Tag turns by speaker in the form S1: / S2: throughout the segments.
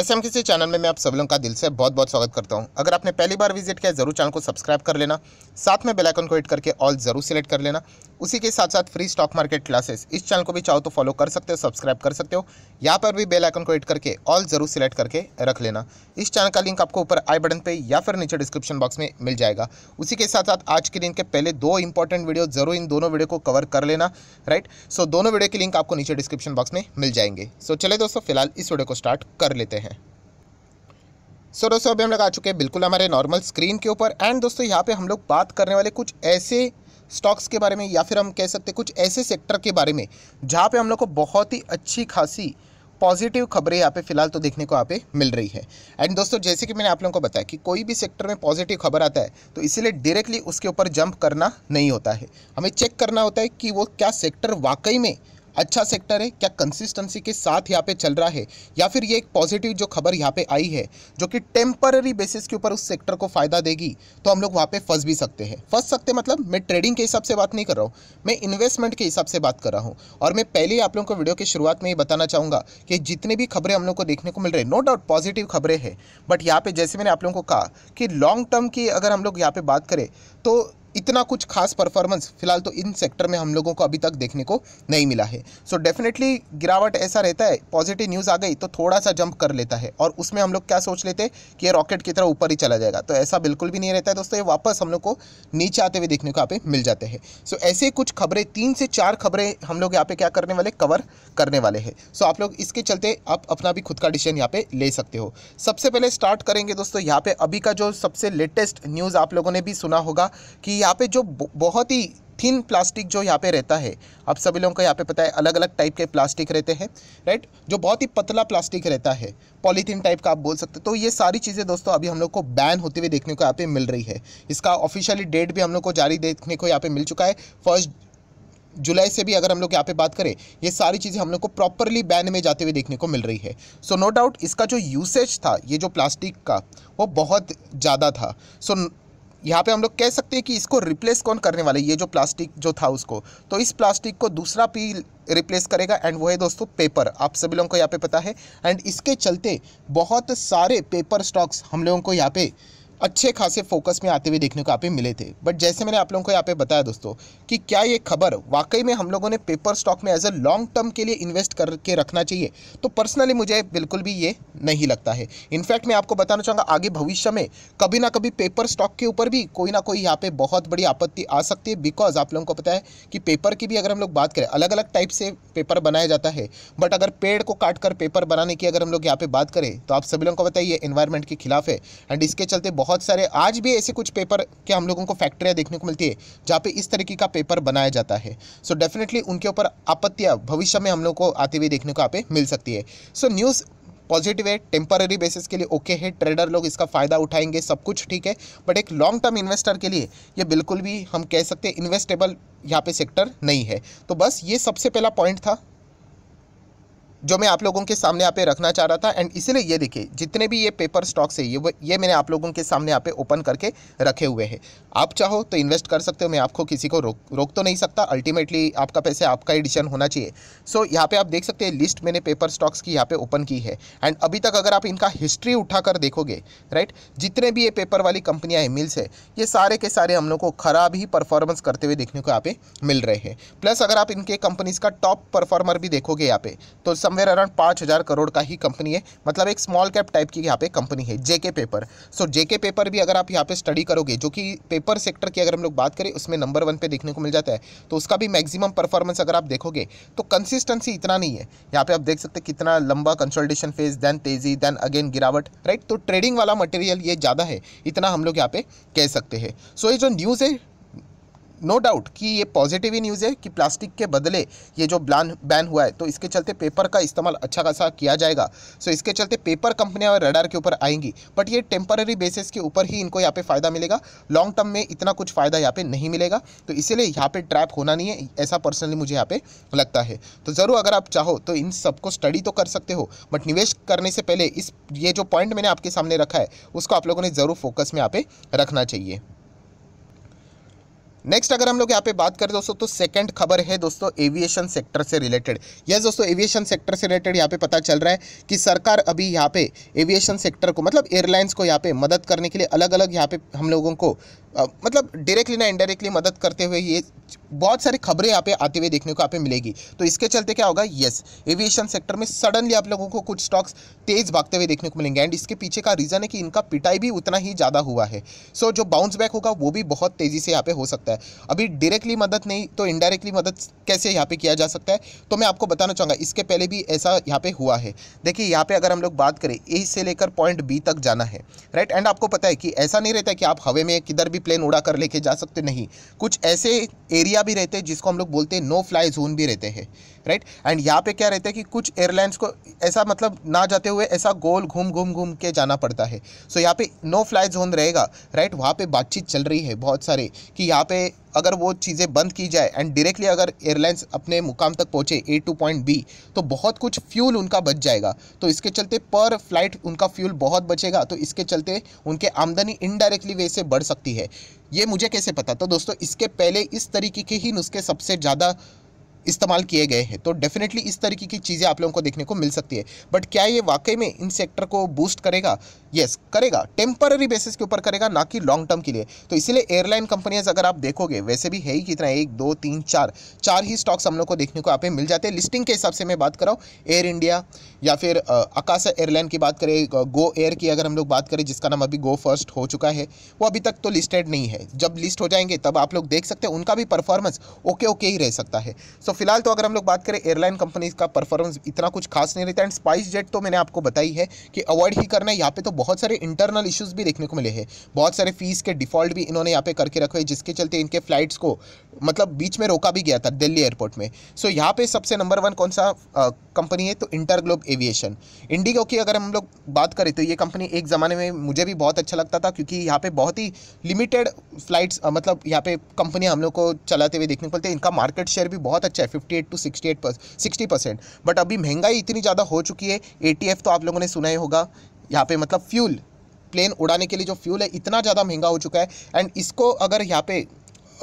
S1: S M किसी channel में मैं आप सब लोगों का दिल से बहुत बहुत स्वागत करता हूं अगर आपने पहली बार विजिट किया जरूर चैनल को सब्सक्राइब कर लेना साथ में बेल आइकन को हिट करके ऑल जरूर सेलेक्ट कर लेना उसी के साथ साथ फ्री स्टॉक मार्केट क्लासेस इस चैनल को भी चाहो तो फॉलो कर सकते हो सब्सक्राइब कर सकते हो यहाँ पर भी बेल आइकन को हिट करके ऑल जरूर सेलेक्ट करके रख लेना इस चैनल का लिंक आपको ऊपर आई बटन पर या फिर नीचे डिस्क्रिप्शन बॉक्स में मिल जाएगा उसी के साथ साथ आज के दिन के पहले दो इंपॉर्टेंट वीडियो जरूर इन दोनों वीडियो को कवर कर लेना राइट सो दोनों वीडियो के लिंक आपको नीचे डिस्क्रिप्शन बॉक्स में मिल जाएंगे सो चले दोस्तों फिलहाल इस वीडियो को स्टार्ट कर लेते हैं सो दोस्तों अभी हम लोग आ चुके हैं बिल्कुल हमारे नॉर्मल स्क्रीन के ऊपर एंड दोस्तों यहाँ पे हम लोग बात करने वाले कुछ ऐसे स्टॉक्स के बारे में या फिर हम कह सकते हैं कुछ ऐसे सेक्टर के बारे में जहाँ पे हम लोग को बहुत ही अच्छी खासी पॉजिटिव खबरें यहाँ पे फिलहाल तो देखने को यहाँ पे मिल रही है एंड दोस्तों जैसे कि मैंने आप लोगों को बताया कि कोई भी सेक्टर में पॉजिटिव खबर आता है तो इसीलिए डायरेक्टली उसके ऊपर जंप करना नहीं होता है हमें चेक करना होता है कि वो क्या सेक्टर वाकई में अच्छा सेक्टर है क्या कंसिस्टेंसी के साथ यहाँ पे चल रहा है या फिर ये एक पॉजिटिव जो खबर यहाँ पे आई है जो कि टेम्पररी बेसिस के ऊपर उस सेक्टर को फ़ायदा देगी तो हम लोग वहाँ पे फंस भी सकते हैं फंस सकते मतलब मैं ट्रेडिंग के हिसाब से बात नहीं कर रहा हूँ मैं इन्वेस्टमेंट के हिसाब से बात कर रहा हूँ और मैं पहले ही आप लोगों को वीडियो की शुरुआत में ये बताना चाहूँगा कि जितने भी खबरें हम लोग को देखने को मिल रही है नो डाउट पॉजिटिव खबरें हैं बट यहाँ पर जैसे मैंने आप लोगों को कहा कि लॉन्ग टर्म की अगर हम लोग यहाँ पर बात करें तो इतना कुछ खास परफॉर्मेंस फिलहाल तो इन सेक्टर में हम लोगों को अभी तक देखने को नहीं मिला है सो so डेफिनेटली गिरावट ऐसा रहता है पॉजिटिव न्यूज़ आ गई तो थोड़ा सा जंप कर लेता है और उसमें हम लोग क्या सोच लेते हैं कि ये रॉकेट की तरह ऊपर ही चला जाएगा तो ऐसा बिल्कुल भी नहीं रहता है दोस्तों ये वापस हम लोग को नीचे आते हुए देखने को यहाँ पे मिल जाते हैं सो so ऐसे कुछ खबरें तीन से चार खबरें हम लोग यहाँ पे क्या करने वाले कवर करने वाले हैं सो so आप लोग इसके चलते आप अपना भी खुद का डिसीजन यहाँ पे ले सकते हो सबसे पहले स्टार्ट करेंगे दोस्तों यहाँ पे अभी का जो सबसे लेटेस्ट न्यूज़ आप लोगों ने भी सुना होगा कि यहाँ पे जो बहुत ही थिन प्लास्टिक जो यहाँ पे रहता है आप सभी लोगों को यहाँ पे पता है अलग अलग टाइप के प्लास्टिक रहते हैं राइट जो बहुत ही पतला प्लास्टिक रहता है पॉलीथीन टाइप का आप बोल सकते तो ये सारी चीज़ें दोस्तों अभी हम लोग को बैन होते हुए देखने को यहाँ पे मिल रही है इसका ऑफिशियली डेट भी हम लोग को जारी देखने को यहाँ पे मिल चुका है फर्स्ट जुलाई से भी अगर हम लोग यहाँ पे बात करें ये सारी चीज़ें हम लोग को प्रॉपरली बैन में जाते हुए देखने को मिल रही है सो नो डाउट इसका जो यूसेज था ये जो प्लास्टिक का वो बहुत ज़्यादा था सो so, यहाँ पे हम लोग कह सकते हैं कि इसको रिप्लेस कौन करने वाला है ये जो प्लास्टिक जो था उसको तो इस प्लास्टिक को दूसरा पी रिप्लेस करेगा एंड वो है दोस्तों पेपर आप सभी लोगों को यहाँ पे पता है एंड इसके चलते बहुत सारे पेपर स्टॉक्स हम लोगों को यहाँ पे अच्छे खासे फोकस में आते हुए देखने को आप मिले थे बट जैसे मैंने आप लोगों को यहाँ पे बताया दोस्तों कि क्या ये खबर वाकई में हम लोगों ने पेपर स्टॉक में एज अ लॉन्ग टर्म के लिए इन्वेस्ट करके रखना चाहिए तो पर्सनली मुझे बिल्कुल भी ये नहीं लगता है इनफैक्ट मैं आपको बताना चाहूँगा आगे भविष्य में कभी ना कभी पेपर स्टॉक के ऊपर भी कोई ना कोई यहाँ पर बहुत बड़ी आपत्ति आ सकती है बिकॉज आप लोगों को पता है कि पेपर की भी अगर हम लोग बात करें अलग अलग टाइप से पेपर बनाया जाता है बट अगर पेड़ को काट कर पेपर बनाने की अगर हम लोग यहाँ पर बात करें तो आप सभी लोगों को पता है ये इन्वायरमेंट के खिलाफ है एंड इसके चलते बहुत बहुत सारे आज भी ऐसे कुछ पेपर के हम लोगों को फैक्ट्रियाँ देखने को मिलती है जहाँ पे इस तरीके का पेपर बनाया जाता है सो so डेफिनेटली उनके ऊपर आपत्तियाँ भविष्य में हम लोग को आते हुए देखने को आप मिल सकती है सो so, न्यूज़ पॉजिटिव है टेम्पररी बेसिस के लिए ओके है ट्रेडर लोग इसका फ़ायदा उठाएंगे सब कुछ ठीक है बट एक लॉन्ग टर्म इन्वेस्टर के लिए ये बिल्कुल भी हम कह सकते हैं इन्वेस्टेबल यहाँ पे सेक्टर नहीं है तो बस ये सबसे पहला पॉइंट था जो मैं आप लोगों के सामने यहाँ पे रखना चाह रहा था एंड इसीलिए ये देखिए जितने भी ये पेपर स्टॉक्स है ये ये मैंने आप लोगों के सामने यहाँ पे ओपन करके रखे हुए हैं आप चाहो तो इन्वेस्ट कर सकते हो मैं आपको किसी को रोक रोक तो नहीं सकता अल्टीमेटली आपका पैसे आपका ही डिसीजन होना चाहिए सो so, यहाँ पे आप देख सकते हैं लिस्ट मैंने पेपर स्टॉक्स की यहाँ पर ओपन की है एंड अभी तक अगर आप इनका हिस्ट्री कर देखोगे राइट जितने भी ये पेपर वाली कंपनियाँ हैं मिल्स है ये सारे के सारे हम लोग को खराब ही परफॉर्मेंस करते हुए देखने को यहाँ पे मिल रहे हैं प्लस अगर आप इनके कंपनीज़ का टॉप परफॉर्मर भी देखोगे यहाँ पे तो समवेयर अराउंड पाँच हज़ार करोड़ का ही कंपनी है मतलब एक स्मॉल कैप टाइप की यहाँ पे कंपनी है JK paper so so, JK paper भी अगर आप यहाँ पे स्टडी करोगे जो कि पेपर सेक्टर की अगर हम लोग बात करें उसमें नंबर वन पे देखने को मिल जाता है तो उसका भी मैक्सिमम परफॉर्मेंस अगर आप देखोगे तो कंसिस्टेंसी इतना नहीं है यहाँ पे आप देख सकते कितना लंबा कंसल्टेशन फेज देन तेज़ी देन अगेन गिरावट राइट तो ट्रेडिंग वाला मटेरियल ये ज़्यादा है इतना हम लोग यहाँ पे कह सकते हैं सो ये जो न्यूज़ है नो डाउट कि ये पॉजिटिव ही न्यूज़ है कि प्लास्टिक के बदले ये जो ब्लान बैन हुआ है तो इसके चलते पेपर का इस्तेमाल अच्छा खासा किया जाएगा सो इसके चलते पेपर कंपनियां रडार के ऊपर आएंगी बट ये टेम्पररी बेसिस के ऊपर ही इनको यहाँ पे फ़ायदा मिलेगा लॉन्ग टर्म में इतना कुछ फ़ायदा यहाँ पर नहीं मिलेगा तो इसीलिए यहाँ पर ट्रैप होना नहीं है ऐसा पर्सनली मुझे यहाँ पर लगता है तो ज़रूर अगर आप चाहो तो इन सबको स्टडी तो कर सकते हो बट निवेश करने से पहले इस ये जो पॉइंट मैंने आपके सामने रखा है उसको आप लोगों ने ज़रूर फोकस में यहाँ पर रखना चाहिए नेक्स्ट अगर हम लोग यहाँ पे बात करें दोस्तों तो सेकंड खबर है दोस्तों एविएशन सेक्टर से रिलेटेड यस दोस्तों एविएशन सेक्टर से रिलेटेड यहाँ पे पता चल रहा है कि सरकार अभी यहाँ पे एविएशन सेक्टर को मतलब एयरलाइंस को यहाँ पे मदद करने के लिए अलग अलग यहाँ पे हम लोगों को आ, मतलब डायरेक्टली ना इनडायरेक्टली मदद करते हुए ये बहुत सारी खबरें यहाँ पे आते हुए देखने को यहाँ पे मिलेगी तो इसके चलते क्या होगा येस एविएशन सेक्टर में सडनली आप लोगों को कुछ स्टॉक्स तेज़ भागते हुए देखने को मिलेंगे एंड इसके पीछे का रीज़न है कि इनका पिटाई भी उतना ही ज़्यादा हुआ है सो so, जो बाउंस बैक होगा वो भी बहुत तेज़ी से यहाँ पे हो सकता है सकता है अभी डायरेक्टली मदद नहीं तो इनडायरेक्टली मदद कैसे यहाँ पे किया जा सकता है तो मैं आपको बताना चाहूँगा इसके पहले भी ऐसा यहाँ पे हुआ है देखिए यहाँ पे अगर हम लोग बात करें ए से लेकर पॉइंट बी तक जाना है राइट एंड आपको पता है कि ऐसा नहीं रहता कि आप हवे में किधर भी प्लेन उड़ा कर लेके जा सकते नहीं कुछ ऐसे एरिया भी रहते हैं जिसको हम लोग बोलते हैं नो फ्लाई जोन भी रहते हैं राइट एंड यहाँ पे क्या रहता है कि कुछ एयरलाइंस को ऐसा मतलब ना जाते हुए ऐसा गोल घूम घूम घूम के जाना पड़ता है सो so, यहाँ पे नो फ्लाई जोन रहेगा राइट वहाँ पे बातचीत चल रही है बहुत सारे कि यहाँ पे अगर वो चीज़ें बंद की जाए एंड डायरेक्टली अगर एयरलाइंस अपने मुकाम तक पहुँचे ए टू पॉइंट बी तो बहुत कुछ फ्यूल उनका बच जाएगा तो इसके चलते पर फ्लाइट उनका फ्यूल बहुत बचेगा तो इसके चलते उनके आमदनी इनडायरेक्टली वे से बढ़ सकती है ये मुझे कैसे पता तो दोस्तों इसके पहले इस तरीके के ही नुस्खे सबसे ज़्यादा इस्तेमाल किए गए हैं तो डेफिनेटली इस तरीके की चीज़ें आप लोगों को देखने को मिल सकती है बट क्या ये वाकई में इन सेक्टर को बूस्ट करेगा येस yes, करेगा टेम्पररी बेसिस के ऊपर करेगा ना कि लॉन्ग टर्म के लिए तो इसीलिए एयरलाइन कंपनीज अगर आप देखोगे वैसे भी है ही कितना एक दो तीन चार चार ही स्टॉक्स हम लोग को देखने को आप मिल जाते हैं लिस्टिंग के हिसाब से मैं बात कर रहा हूँ एयर इंडिया या फिर आकाश एयरलाइन की बात करें गो एयर की अगर हम लोग बात करें जिसका नाम अभी गो फर्स्ट हो चुका है वो अभी तक तो लिस्टेड नहीं है जब लिस्ट हो जाएंगे तब आप लोग देख सकते हैं उनका भी परफॉर्मेंस ओके ओके ही रह सकता है सो सो तो फिलहाल तो अगर हम लोग बात करें एयरलाइन कंपनीज का परफॉर्मेंस इतना कुछ खास नहीं रहता एंड स्पाइस जेट तो मैंने आपको बताई है कि अवॉइड ही करना है यहाँ पे तो बहुत सारे इंटरनल इश्यूज भी देखने को मिले हैं बहुत सारे फीस के डिफॉल्ट भी इन्होंने यहाँ पे करके रखे जिसके चलते इनके फ्लाइट्स को मतलब बीच में रोका भी गया था दिल्ली एयरपोर्ट में सो so, यहाँ पे सबसे नंबर वन कौन सा आ, कंपनी है तो इंटर ग्लोब एविएशन इंडिगो की अगर हम लोग बात करें तो ये कंपनी एक ज़माने में मुझे भी बहुत अच्छा लगता था क्योंकि यहाँ पे बहुत ही लिमिटेड फ्लाइट्स मतलब यहाँ पे कंपनी हम लोग को चलाते हुए देखने को मिलते हैं इनका मार्केट शेयर भी बहुत अच्छा है fifty eight to sixty eight sixty percent but अभी महंगाई इतनी ज़्यादा हो चुकी है ए तो आप लोगों ने सुना ही होगा यहाँ पर मतलब फ्यूल प्लेन उड़ाने के लिए जो फ्यूल है इतना ज़्यादा महंगा हो चुका है एंड इसको अगर यहाँ पे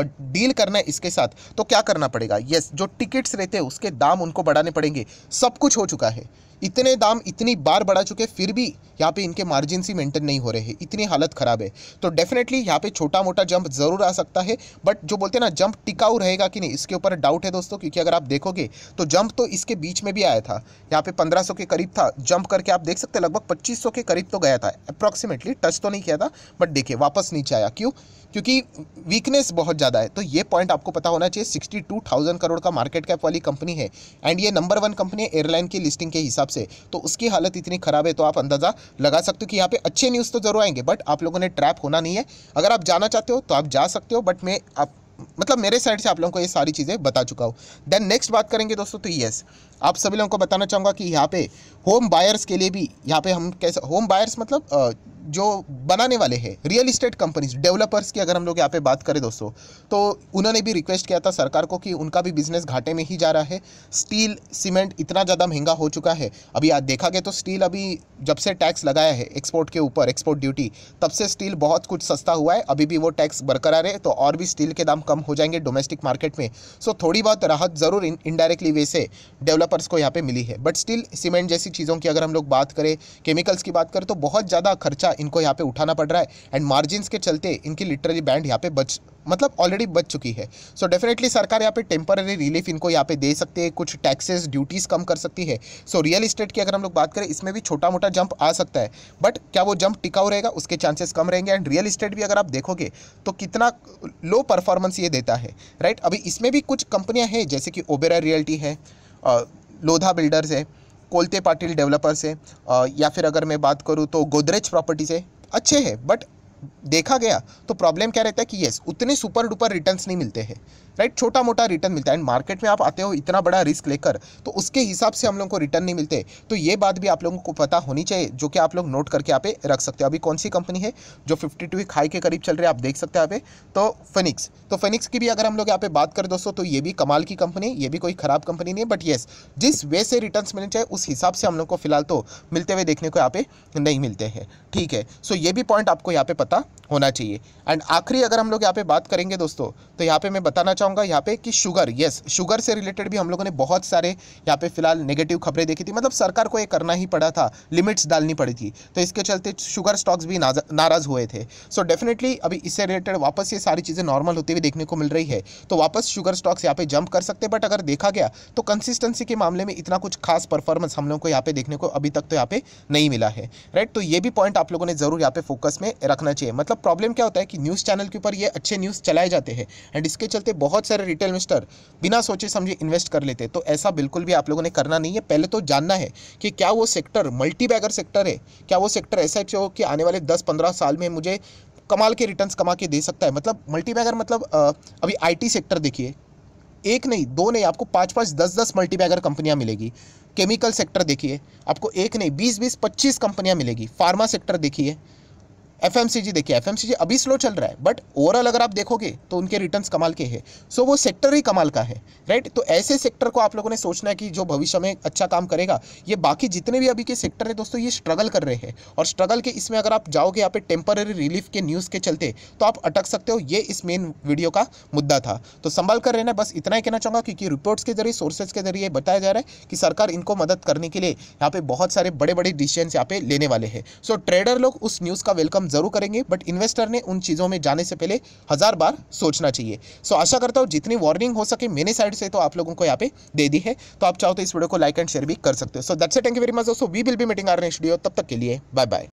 S1: डील करना है इसके साथ तो क्या करना पड़ेगा यस जो टिकट्स रहते हैं उसके दाम उनको बढ़ाने पड़ेंगे सब कुछ हो चुका है इतने दाम इतनी बार बढ़ा चुके फिर भी यहाँ पे इनके मार्जिन ही मेंटेन नहीं हो रहे हैं इतनी हालत ख़राब है तो डेफिनेटली यहाँ पे छोटा मोटा जंप ज़रूर आ सकता है बट जो बोलते हैं ना जंप टिकाऊ रहेगा कि नहीं इसके ऊपर डाउट है दोस्तों क्योंकि अगर आप देखोगे तो जंप तो इसके बीच में भी आया था यहाँ पे पंद्रह के करीब था जंप करके आप देख सकते लगभग पच्चीस के करीब तो गया था अप्रॉक्सीमेटली टच तो नहीं किया था बट देखिए वापस नीचे आया क्यों क्योंकि वीकनेस बहुत ज़्यादा है तो ये पॉइंट आपको पता होना चाहिए सिक्सटी करोड़ का मार्केट कैप वाली कंपनी है एंड ये नंबर वन कंपनी है एयरलाइन की लिस्टिंग के हिसाब से तो उसकी हालत इतनी ख़राब है तो आप अंदाज़ा लगा सकते हो कि यहाँ पे अच्छे न्यूज़ तो ज़रूर आएंगे बट आप लोगों ने ट्रैप होना नहीं है अगर आप जाना चाहते हो तो आप जा सकते हो बट मैं आप मतलब मेरे साइड से आप लोगों को ये सारी चीज़ें बता चुका हूँ देन नेक्स्ट बात करेंगे दोस्तों तो येस आप सभी लोगों को बताना चाहूँगा कि यहाँ पे होम बायर्स के लिए भी यहाँ पे हम कैसे होम बायर्स मतलब जो बनाने वाले हैं रियल इस्टेट कंपनीज डेवलपर्स की अगर हम लोग यहाँ पे बात करें दोस्तों तो उन्होंने भी रिक्वेस्ट किया था सरकार को कि उनका भी बिजनेस घाटे में ही जा रहा है स्टील सीमेंट इतना ज़्यादा महंगा हो चुका है अभी आज देखा गया तो स्टील अभी जब से टैक्स लगाया है एक्सपोर्ट के ऊपर एक्सपोर्ट ड्यूटी तब से स्टील बहुत कुछ सस्ता हुआ है अभी भी वो टैक्स बरकरार है तो और भी स्टील के दाम कम हो जाएंगे डोमेस्टिक मार्केट में सो थोड़ी बहुत राहत ज़रूर इनडायरेक्टली वे से डेवलपर्स को यहाँ पर मिली है बट स्टील सीमेंट जैसी चीज़ों की अगर हम लोग बात करें केमिकल्स की बात करें तो बहुत ज़्यादा खर्चा था इनको यहाँ पे उठाना पड़ रहा है एंड मार्जिन के चलते इनकी लिटरली बैंड यहाँ पे बच मतलब ऑलरेडी बच चुकी है सो so डेफिनेटली सरकार यहाँ पे टेम्पररी रिलीफ इनको यहाँ पे दे सकती है कुछ टैक्सेस ड्यूटीज़ कम कर सकती है सो रियल इस्टेट की अगर हम लोग बात करें इसमें भी छोटा मोटा जंप आ सकता है बट क्या वो जंप टिकाऊ रहेगा उसके चांसेस कम रहेंगे एंड रियल इस्टेट भी अगर आप देखोगे तो कितना लो परफॉर्मेंस ये देता है राइट right? अभी इसमें भी कुछ कंपनियाँ हैं जैसे कि ओबेरा रियल्टी है लोधा बिल्डर्स है कोलते पाटिल डेवलपर से या फिर अगर मैं बात करूँ तो गोदरेज प्रॉपर्टी से अच्छे हैं बट देखा गया तो प्रॉब्लम क्या रहता है कि यस उतने सुपर डुपर रिटर्न्स नहीं मिलते हैं राइट छोटा मोटा रिटर्न मिलता है एंड मार्केट में आप आते हो इतना बड़ा रिस्क लेकर तो उसके हिसाब से हम लोग को रिटर्न नहीं मिलते तो ये बात भी आप लोगों को पता होनी चाहिए जो कि आप लोग नोट करके आप रख सकते हो अभी कौन सी कंपनी है जो फिफ्टी टू हाई के करीब चल रही है आप देख सकते हो आप तो फिनिक्स तो फिनिक्स की भी अगर हम लोग यहाँ पे बात करें दोस्तों तो ये भी कमाल की कंपनी ये भी कोई ख़राब कंपनी नहीं है बट येस जिस वे से रिटर्न मिलने चाहिए उस हिसाब से हम लोग को फिलहाल तो मिलते हुए देखने को यहाँ पे नहीं मिलते हैं ठीक है सो ये भी पॉइंट आपको यहाँ पे पता tá? होना चाहिए एंड आखिरी अगर हम लोग यहाँ पे बात करेंगे दोस्तों तो यहाँ पे मैं बताना चाहूँगा यहाँ पे कि शुगर येस शुगर से रिलेटेड भी हम लोगों ने बहुत सारे यहाँ पे फिलहाल नेगेटिव खबरें देखी थी मतलब सरकार को ये करना ही पड़ा था लिमिट्स डालनी पड़ी थी तो इसके चलते शुगर स्टॉक्स भी नाराज़ हुए थे सो so डेफिनेटली अभी इससे रिलेटेड वापस ये सारी चीज़ें नॉर्मल होती हुई देखने को मिल रही है तो वापस शुगर स्टॉक्स यहाँ पे जंप कर सकते बट अगर देखा गया तो कंसिस्टेंसी के मामले में इतना कुछ खास परफॉर्मेंस हम लोग को यहाँ पे देखने को अभी तक तो यहाँ पे नहीं मिला है राइट तो ये भी पॉइंट आप लोगों ने ज़रूर यहाँ पे फोकस में रखना चाहिए मतलब प्रॉब्लम क्या होता है कि न्यूज़ चैनल के ऊपर ये अच्छे न्यूज़ चलाए जाते हैं एंड इसके चलते बहुत सारे रिटेल इन्वेस्टर बिना सोचे समझे इन्वेस्ट कर लेते तो ऐसा बिल्कुल भी आप लोगों ने करना नहीं है पहले तो जानना है कि क्या वो सेक्टर मल्टी सेक्टर है क्या वो सेक्टर ऐसा है कि आने वाले दस पंद्रह साल में मुझे कमाल के रिटर्न्स कमा के दे सकता है मतलब मल्टी मतलब अभी आई सेक्टर देखिए एक नहीं दो नहीं आपको पाँच पाँच दस दस मल्टीबैगर कंपनियाँ मिलेगी केमिकल सेक्टर देखिए आपको एक नहीं बीस बीस पच्चीस कंपनियाँ मिलेगी फार्मा सेक्टर देखिए एफ देखिए एफ अभी स्लो चल रहा है बट ओवरऑल अगर आप देखोगे तो उनके रिटर्न कमाल के हैं सो so, वो सेक्टर ही कमाल का है राइट तो ऐसे सेक्टर को आप लोगों ने सोचना है कि जो भविष्य में अच्छा काम करेगा ये बाकी जितने भी अभी के सेक्टर है दोस्तों ये स्ट्रगल कर रहे हैं और स्ट्रगल के इसमें अगर आप जाओगे यहाँ पे टेम्पररी रिलीफ के न्यूज़ के चलते तो आप अटक सकते हो ये इस मेन वीडियो का मुद्दा था तो संभाल कर रहना बस इतना ही कहना चाहूँगा क्योंकि रिपोर्ट्स के जरिए सोर्सेज के जरिए बताया जा रहा है कि सरकार इनको मदद करने के लिए यहाँ पे बहुत सारे बड़े बड़े डिसीजन यहाँ पे लेने वाले हैं सो ट्रेडर लोग उस न्यूज़ का वेलकम जरूर करेंगे बट इन्वेस्टर ने उन चीज़ों में जाने से पहले हज़ार बार सोचना चाहिए सो so, आशा करता हूँ जितनी वार्निंग हो सके मेरे साइड से तो आप लोगों को यहाँ पे दे दी है तो आप चाहो तो इस वीडियो को लाइक एंड शेयर भी कर सकते हो so that's thank you very much दोस्तों we will be meeting our next video तब तक के लिए बाय बाय